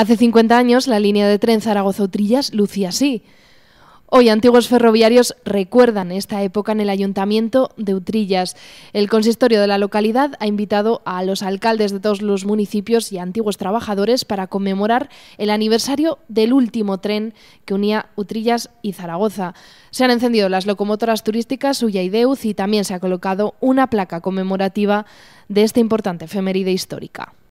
Hace 50 años la línea de tren Zaragoza-Utrillas lucía así. Hoy antiguos ferroviarios recuerdan esta época en el ayuntamiento de Utrillas. El consistorio de la localidad ha invitado a los alcaldes de todos los municipios y antiguos trabajadores para conmemorar el aniversario del último tren que unía Utrillas y Zaragoza. Se han encendido las locomotoras turísticas Ulla y y también se ha colocado una placa conmemorativa de esta importante efeméride histórica.